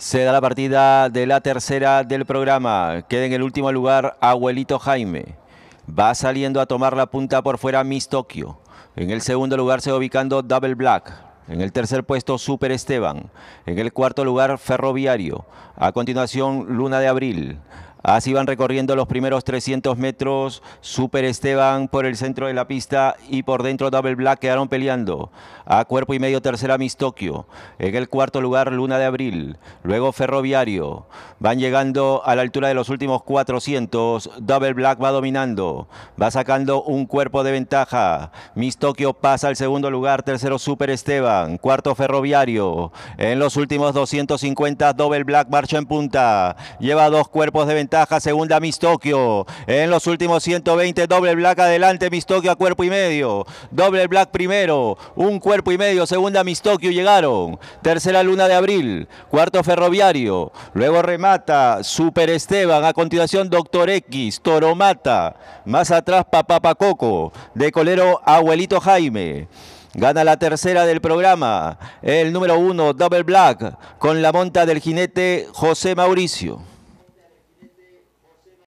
Se da la partida de la tercera del programa. Queda en el último lugar Abuelito Jaime. Va saliendo a tomar la punta por fuera Miss Tokio. En el segundo lugar se va ubicando Double Black. En el tercer puesto, Super Esteban. En el cuarto lugar, Ferroviario. A continuación, Luna de Abril. Así van recorriendo los primeros 300 metros. Super Esteban por el centro de la pista y por dentro Double Black quedaron peleando. A cuerpo y medio tercera Miss Tokio. En el cuarto lugar Luna de Abril. Luego Ferroviario. Van llegando a la altura de los últimos 400. Double Black va dominando. Va sacando un cuerpo de ventaja. Miss Tokio pasa al segundo lugar. Tercero Super Esteban. Cuarto Ferroviario. En los últimos 250 Double Black marcha en punta. Lleva dos cuerpos de ventaja segunda Miss En los últimos 120, doble black adelante, Miss a cuerpo y medio. Doble black primero, un cuerpo y medio, segunda Miss llegaron. Tercera luna de abril, cuarto ferroviario. Luego remata Super Esteban, a continuación Doctor X, Toromata. Más atrás Pacoco, de colero Abuelito Jaime. Gana la tercera del programa, el número uno, Double Black, con la monta del jinete José Mauricio.